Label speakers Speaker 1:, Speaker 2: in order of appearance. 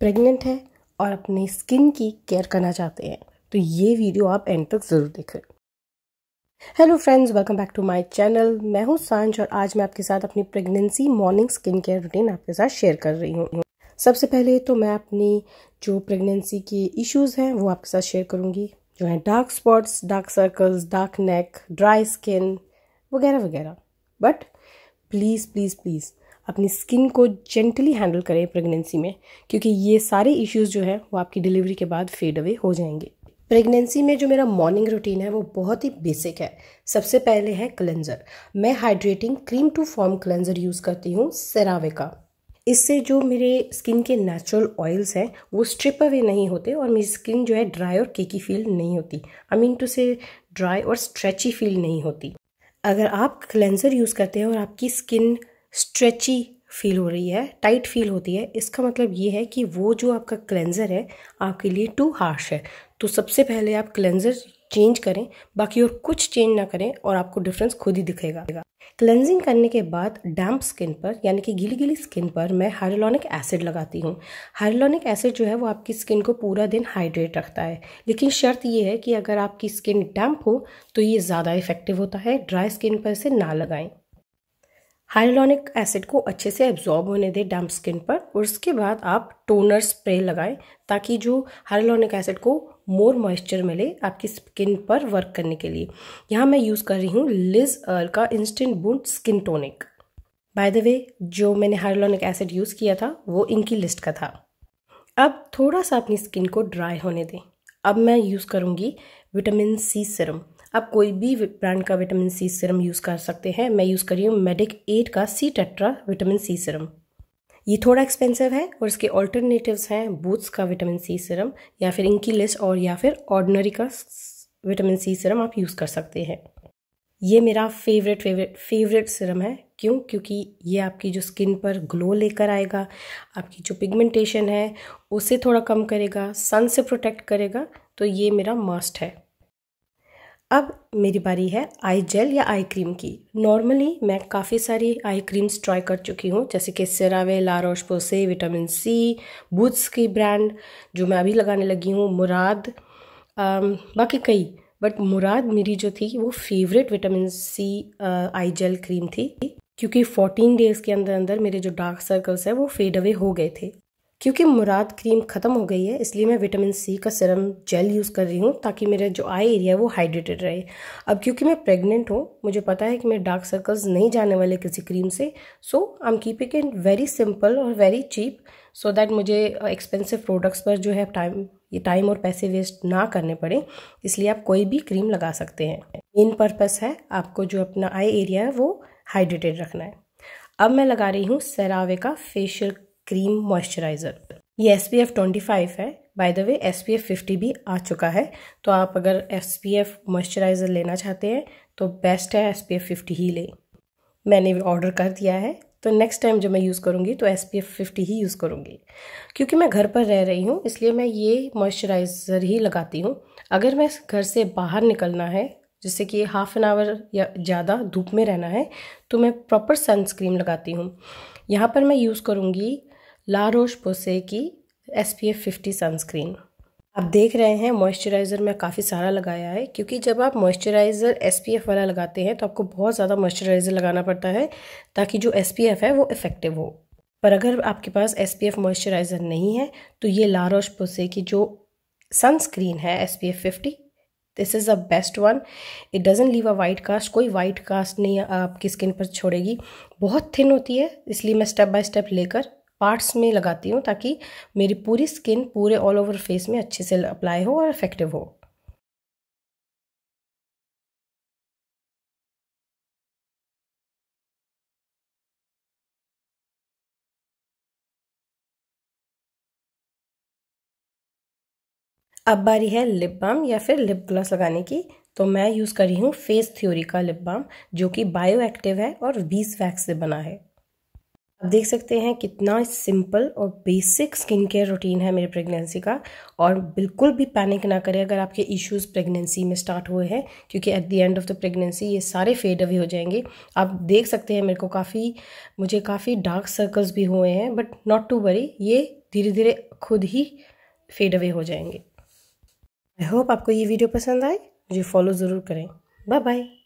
Speaker 1: pregnant हैं और अपनी स्किन की केयर करना चाहते हैं तो ये वीडियो आप एंड तक ज़रूर देखें hello friends welcome back to my channel मैं हूँ सांझ और आज मैं आपके साथ अपनी pregnancy morning skin care routine आपके साथ शेयर कर रही हूँ सबसे पहले तो मैं अपनी जो प्रेगनेंसी के इश्यूज हैं वो आपके साथ शेयर करूंगी जो है dark spots dark circles dark neck dry skin वगैरह वगैरह बट प्लीज़ प्लीज़ प्लीज़ अपनी स्किन को जेंटली हैंडल करें प्रेगनेंसी में क्योंकि ये सारे इश्यूज़ जो है वो आपकी डिलीवरी के बाद फेड अवे हो जाएंगे प्रेगनेंसी में जो मेरा मॉर्निंग रूटीन है वो बहुत ही बेसिक है सबसे पहले है क्लेंजर मैं hydrating cream to foam cleanser use करती हूँ सेरावे का इससे जो मेरे स्किन के नेचुरल ऑयल्स हैं वो स्ट्रिप अवे नहीं होते और मेरी स्किन जो है ड्राई और केकी फील नहीं होती I mean to say dry और स्ट्रेची फील नहीं होती अगर आप क्लेंजर यूज़ करते हैं और आपकी स्किन स्ट्रेची फील हो रही है टाइट फील होती है इसका मतलब ये है कि वो जो आपका क्लेंज़र है आपके लिए टू हार्श है तो सबसे पहले आप क्लेंज़र चेंज करें बाकी और कुछ चेंज ना करें और आपको डिफरेंस खुद ही दिखेगा क्लेंजिंग करने के बाद डैम्प स्किन पर यानी कि गिली गिली स्किन पर मैं हाइलोनिक एसिड लगाती हूँ हाइलोनिक एसिड जो है वो आपकी स्किन को पूरा दिन हाइड्रेट रखता है लेकिन शर्त ये है कि अगर आपकी स्किन डैम्प हो तो ये ज़्यादा इफेक्टिव होता है ड्राई स्किन पर इसे ना लगाएं हाइलोनिक एसिड को अच्छे से एब्जॉर्ब होने दें डैम्प स्किन पर और उसके बाद आप टोनर स्प्रे लगाएं ताकि जो हाइलोनिक एसिड को मोर मॉइस्चर मिले आपकी स्किन पर वर्क करने के लिए यहाँ मैं यूज़ कर रही हूँ लिज अर्ल का instant boost skin tonic by the way जो मैंने हाइलोनिक एसिड यूज़ किया था वो इनकी लिस्ट का था अब थोड़ा सा अपनी स्किन को ड्राई होने दें अब मैं यूज़ करूँगी विटामिन सी सिरम आप कोई भी ब्रांड का विटामिन सी सिरम यूज़ कर सकते हैं मैं यूज़ कर रही हूँ मेडिक एड का C tetra vitamin C serum ये थोड़ा एक्सपेंसिव है और इसके ऑल्टरनेटिव्स हैं बूथ्स का विटामिन सी सिरम या फिर इंकी लिस्ट और या फिर ऑर्डनरी का विटामिन सी सिरम आप यूज़ कर सकते हैं ये मेरा फेवरेट फेवरेट फेवरेट सिरम है क्यों क्योंकि ये आपकी जो स्किन पर ग्लो लेकर आएगा आपकी जो पिगमेंटेशन है उसे थोड़ा कम करेगा सन से प्रोटेक्ट करेगा तो ये मेरा मस्ट है अब मेरी बारी है आई जेल या आई क्रीम की नॉर्मली मैं काफ़ी सारी आई क्रीम्स ट्राई कर चुकी हूँ जैसे कि CeraVe La Roche Posay vitamin C Boots की ब्रांड जो मैं अभी लगाने लगी हूँ मुराद आ, बाकी कई बट मुराद मेरी जो थी वो favourite vitamin C eye gel cream थी क्योंकि 14 डेज़ के अंदर अंदर मेरे जो डार्क सर्कल्स है वो फेड अवे हो गए थे क्योंकि मुराद क्रीम ख़त्म हो गई है इसलिए मैं विटामिन सी का सिरम जेल यूज़ कर रही हूँ ताकि मेरा जो आई एरिया है वो हाइड्रेटेड रहे अब क्योंकि मैं प्रेग्नेंट हूँ मुझे पता है कि मेरे डार्क सर्कल्स नहीं जाने वाले किसी क्रीम से so I am keeping it very simple और वेरी चीप सो दैट मुझे एक्सपेंसिव uh, प्रोडक्ट्स पर जो है टाइम ये टाइम और पैसे वेस्ट ना करने पड़े इसलिए आप कोई भी क्रीम लगा सकते हैं मेन पर्पस है आपको जो अपना आई एरिया है वो हाइड्रेटेड रखना है अब मैं लगा रही हूँ सेरावे का फेशियल क्रीम मॉइस्चराइज़र ये S P F twenty five है by the way S P F fifty भी आ चुका है तो आप अगर एस पी एफ मॉइस्चराइज़र लेना चाहते हैं तो बेस्ट है एस पी एफ फिफ्टी ही लें मैंने ऑर्डर कर दिया है तो नेक्स्ट टाइम जब मैं यूज़ करूँगी तो एस पी एफ फिफ्टी ही यूज़ करूँगी क्योंकि मैं घर पर रह रही हूँ इसलिए मैं ये मॉइस्चराइज़र ही लगाती हूँ अगर मैं घर से बाहर निकलना है जैसे कि हाफ एन आवर या ज़्यादा धूप में रहना है तो मैं प्रॉपर सनस्क्रीन लगाती हूँ यहाँ पर मैं यूज़ करूँगी लारोश पोसे की S P F fifty sunscreen आप देख रहे हैं मॉइस्चराइज़र मैं काफ़ी सारा लगाया है क्योंकि जब आप मॉइस्चराइज़र एसपीएफ वाला लगाते हैं तो आपको बहुत ज़्यादा मॉइस्चराइज़र लगाना पड़ता है ताकि जो एसपीएफ है वो इफ़ेक्टिव हो पर अगर आपके पास एसपीएफ मॉइस्चराइज़र नहीं है तो ये लारोश पोसे की जो सनस्क्रीन है S P fifty this is a best one it doesn't leave a white cast कोई वाइट कास्ट नहीं आपकी स्किन पर छोड़ेगी बहुत थिन होती है इसलिए मैं स्टेप बाय स्टेप लेकर पार्ट्स में लगाती हूँ ताकि मेरी पूरी स्किन पूरे ऑल ओवर फेस में अच्छे से अप्लाई हो और इफेक्टिव हो अब बारी है लिप बाम या फिर लिप ग्लॉस लगाने की तो मैं यूज़ कर रही हूँ फेस थ्योरी का लिप बाम जो कि बायो एक्टिव है और बीस वैक्स से बना है आप देख सकते हैं कितना सिंपल और बेसिक स्किन केयर रूटीन है मेरे प्रेगनेंसी का और बिल्कुल भी पैनिक ना करें अगर आपके इश्यूज प्रेगनेंसी में स्टार्ट हुए हैं क्योंकि at the end of the pregnancy ये सारे फेड अवे हो जाएंगे आप देख सकते हैं मेरे को काफ़ी मुझे काफ़ी डार्क सर्कल्स भी हुए हैं बट नॉट टू वरी ये धीरे धीरे खुद ही फेड अवे हो जाएंगे आई होप आपको ये वीडियो पसंद आए मुझे फॉलो ज़रूर करें बाय बाय